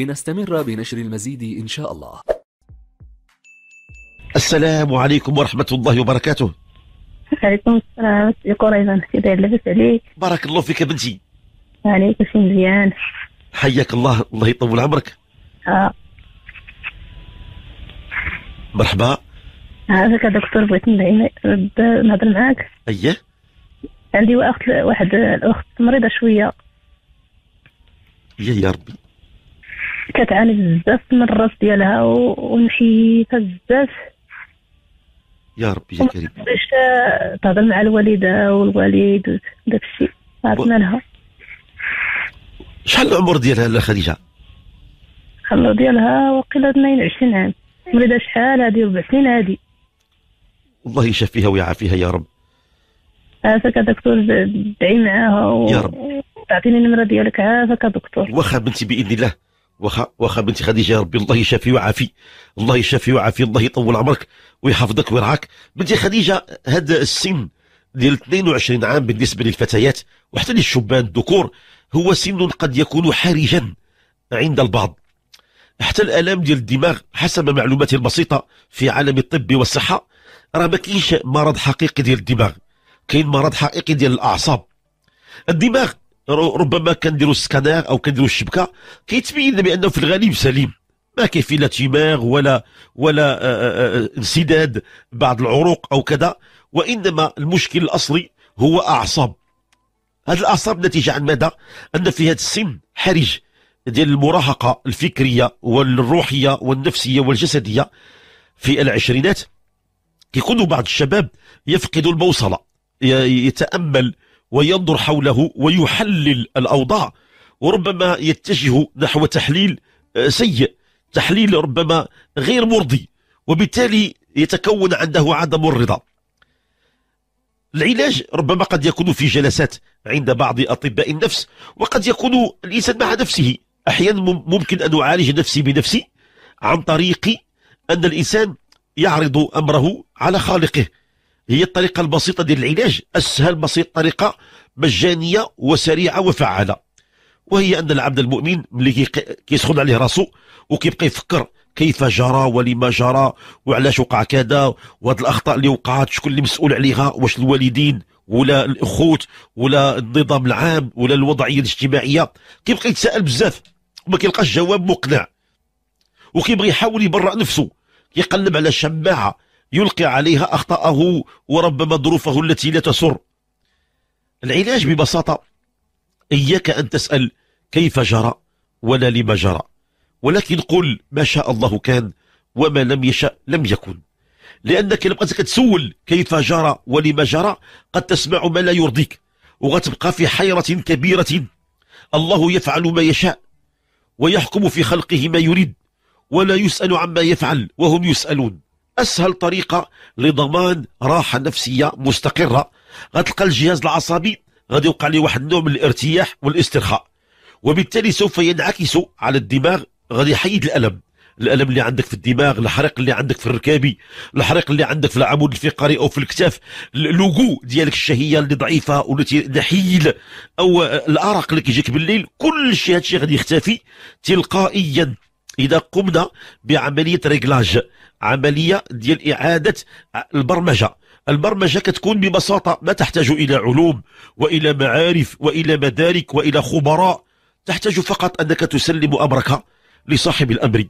لنستمر بنشر المزيد إن شاء الله السلام عليكم ورحمة الله وبركاته عليكم السلام يا قريبا كي داير لاباس عليك بارك الله فيك بنتي عليك شي مزيان حياك الله الله يطول عمرك اه مرحبا عافاك دكتور بغيت نهضر معاك اييه عندي واحد واحد الاخت مريضه شويه يا يا ربي كتعاني بزاف من الراس ديالها ونحييتها بزاف يا ربي يا كريم باش تهضر مع الوالده والوالد وداك الشيء عرفنا لها شحال العمر ديالها لا خديجه؟ العمر ديالها وقيلا 22 عام مريضه شحال هذه ربع سنين هذه الله يشفيها ويعافيها يا رب عافاك دكتور دعي معاها و... يا رب تعطيني النمره ديالك عافاك دكتور واخا بنتي باذن الله واخا واخا بنتي خديجه ربي الله يشافي ويعافي الله يشافي ويعافي الله يطول عمرك ويحفظك ويرعاك بنتي خديجه هذا السن ديال 22 عام بالنسبه للفتيات وحتى للشبان الذكور هو سن قد يكون حرجا عند البعض حتى الالام ديال الدماغ حسب معلوماتي البسيطه في عالم الطب والصحه راه ما كاينش مرض حقيقي ديال الدماغ كاين مرض حقيقي ديال الاعصاب الدماغ ربما كنديروا السكانير او كنديروا الشبكه كيتبين بانه في الغالب سليم ما كاين فيه لا تيماغ ولا ولا آه، آه، آه، انسداد بعض العروق او كذا وانما المشكل الاصلي هو اعصاب هذه الاعصاب نتيجه عن ماذا ان في هذا السن حرج ديال المراهقه الفكريه والروحيه والنفسيه والجسديه في العشرينات كيكونوا بعض الشباب يفقدوا البوصله يتامل وينظر حوله ويحلل الأوضاع وربما يتجه نحو تحليل آه، سيء تحليل ربما غير مرضي وبالتالي يتكون عنده عدم الرضا العلاج ربما قد يكون في جلسات عند بعض أطباء النفس وقد يكون الإنسان مع نفسه أحيانا ممكن أن أعالج نفسي بنفسي عن طريق أن الإنسان يعرض أمره على خالقه هي الطريقة البسيطة ديال العلاج أسهل بسيط طريقة مجانية وسريعة وفعالة وهي أن العبد المؤمن ملي كيسخن عليه راسو وكيبقى يفكر كيف جرى ولما جرى وعلاش وقع كذا وهاد الأخطاء اللي وقعت شكون اللي مسؤول عليها واش الوالدين ولا الأخوت ولا النظام العام ولا الوضعية الاجتماعية كيبقى يتساءل بزاف وما كيلقاش جواب مقنع وكيبغي يحاول يبرأ نفسه كيقلب على شماعة يلقي عليها أخطأه وربما ظروفه التي لا تسر العلاج ببساطة إياك أن تسأل كيف جرى ولا لما جرى ولكن قل ما شاء الله كان وما لم يشاء لم يكن لأنك لما تسول كيف جرى ولما جرى قد تسمع ما لا يرضيك وغتبقى في حيرة كبيرة الله يفعل ما يشاء ويحكم في خلقه ما يريد ولا يسأل عما يفعل وهم يسألون اسهل طريقه لضمان راحه نفسيه مستقره غتلقى الجهاز العصبي غادي يوقع ليه واحد النوع من الارتياح والاسترخاء وبالتالي سوف ينعكس على الدماغ غادي يحيد الالم الالم اللي عندك في الدماغ الحريق اللي عندك في الركابي الحريق اللي عندك في العمود الفقري او في الكتاف اللوغو ديالك الشهيه اللي ضعيفه والتي نحيل او آه، الارق اللي كيجيك بالليل كل شيء هادشي غادي يختفي تلقائيا اذا قمنا بعمليه ريغلاج عمليه ديال اعاده البرمجه البرمجة كتكون ببساطة ما تحتاج إلى علوم وإلى معارف وإلى مدارك وإلى خبراء تحتاج فقط أنك تسلم أمرك لصاحب الأمر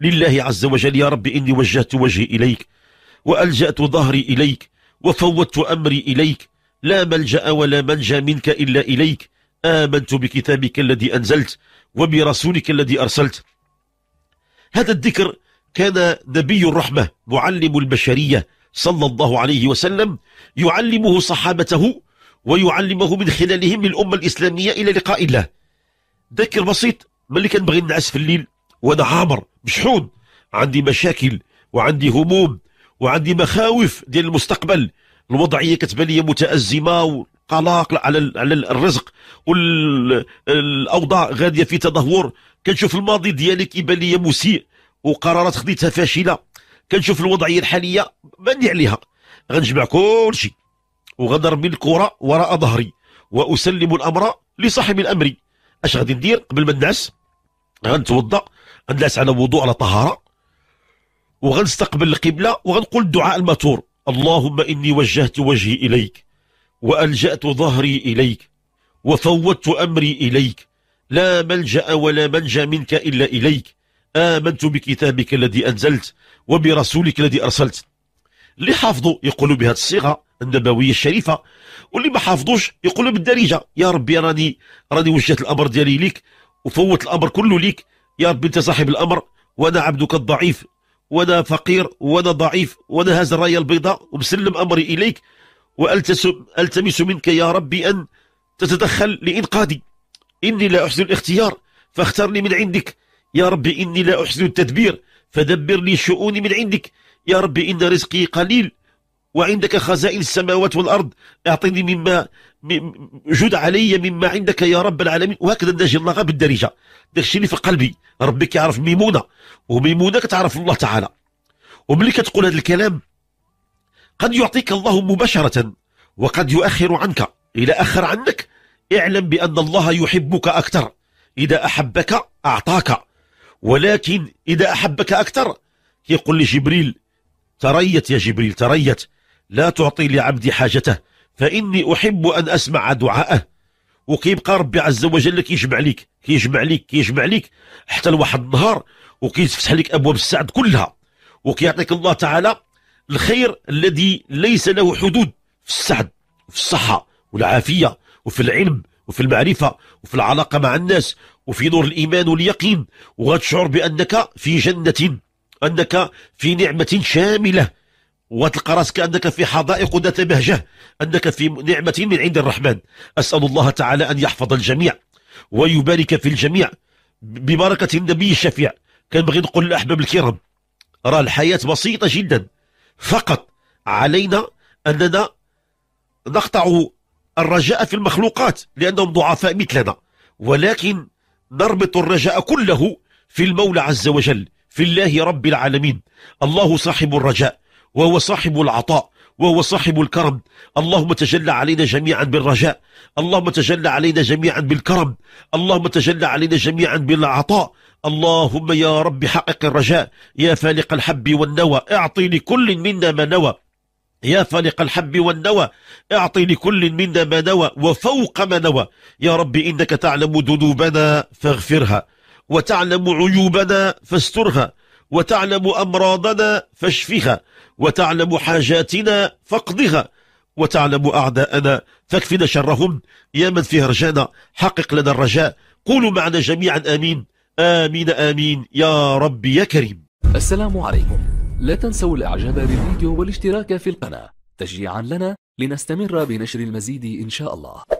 لله عز وجل يا رب إني وجهت وجهي إليك وألجأت ظهري إليك وفوت أمري إليك لا ملجأ ولا منجا منك إلا إليك آمنت بكتابك الذي أنزلت وبرسولك الذي أرسلت هذا الذكر كان نبي الرحمة معلم البشرية صلى الله عليه وسلم يعلمه صحابته ويعلمه من خلالهم للأمة الإسلامية إلى لقاء الله ذكر بسيط ملي كنبغي ننعس في الليل وأنا عامر مشحون عندي مشاكل وعندي هموم وعندي مخاوف ديال المستقبل الوضعية كتبان لي متأزمة قلق على على الرزق والاوضاع غاديه في تدهور كنشوف الماضي ديالي كيبان لي مسيء وقرارات خديتها فاشله كنشوف الوضعيه الحاليه باني عليها غنجمع كل شيء وغنرمي الكره وراء ظهري واسلم الامر لصاحب الامر اش غادي ندير قبل ما ندعس غنتوضا غندعس على وضوء على طهاره وغنستقبل القبله وغنقول الدعاء الماتور اللهم اني وجهت وجهي اليك وألجأت ظهري إليك وفوضت أمري إليك لا ملجأ ولا منجى منك إلا إليك آمنت بكتابك الذي أنزلت وبرسولك الذي أرسلت اللي حافظوا يقولوا بهذه الصيغة النبوية الشريفة واللي ما حافظوش يقولوا بالدارجة يا ربي راني راني وجهت الأمر ديالي ليك وفوت الأمر كله ليك يا ربي أنت صاحب الأمر وأنا عبدك الضعيف وأنا فقير وأنا ضعيف وأنا هاز الراية البيضاء ومسلم أمري إليك وألتمس منك يا ربي أن تتدخل لإنقاذي إني لا أحسن الاختيار فاخترني من عندك يا ربي إني لا أحسن التدبير فدبر لي شؤوني من عندك يا ربي إن رزقي قليل وعندك خزائن السماوات والأرض أعطني مما جد علي مما عندك يا رب العالمين وهكذا نجي الله بالدرجة بالدارجة الشيء اللي في قلبي ربك يعرف ميمونة وميمونة كتعرف الله تعالى وملي كتقول هذا الكلام قد يعطيك الله مباشرة وقد يؤخر عنك إذا أخر عنك اعلم بأن الله يحبك أكثر إذا أحبك أعطاك ولكن إذا أحبك أكثر يقول لجبريل تريت يا جبريل تريت لا تعطي لعبدي حاجته فإني أحب أن أسمع دعاءه وكيبقى ربي عز وجل كيجمع لك كيجمع لك كيجمع لك حتى لواحد النهار وكيتفتح لك أبواب السعد كلها وكيعطيك الله تعالى الخير الذي ليس له حدود في السعد وفي الصحة والعافية وفي العلم وفي المعرفة وفي العلاقة مع الناس وفي نور الإيمان واليقين وغتشعر بأنك في جنة أنك في نعمة شاملة وتلقى راسك أنك في حدائق ذات بهجة أنك في نعمة من عند الرحمن أسأل الله تعالى أن يحفظ الجميع ويبارك في الجميع ببركة النبي الشفيع كان بغي نقول الاحباب الكرام راه الحياة بسيطة جدا فقط علينا أننا نقطع الرجاء في المخلوقات لأنهم ضعفاء مثلنا ولكن نربط الرجاء كله في المولى عز وجل في الله رب العالمين الله صاحب الرجاء وهو صاحب العطاء وهو صاحب الكرم اللهم تجلى علينا جميعا بالرجاء اللهم تجلى علينا جميعا بالكرم اللهم تجلى علينا جميعا بالعطاء اللهم يا رب حقق الرجاء يا فالق الحب والنوى اعطي لكل منا ما نوى يا فالق الحب والنوى اعطي لكل منا ما نوى وفوق ما نوى يا رب انك تعلم ذنوبنا فاغفرها وتعلم عيوبنا فاسترها وتعلم امراضنا فاشفها وتعلم حاجاتنا فاقضها وتعلم اعداءنا فاكفنا شرهم يا من فيه رجانا حقق لنا الرجاء قولوا معنا جميعا امين آمين آمين يا رب يا كريم السلام عليكم لا تنسوا الإعجاب بالفيديو والاشتراك في القناة تشجيعا لنا لنستمر بنشر المزيد إن شاء الله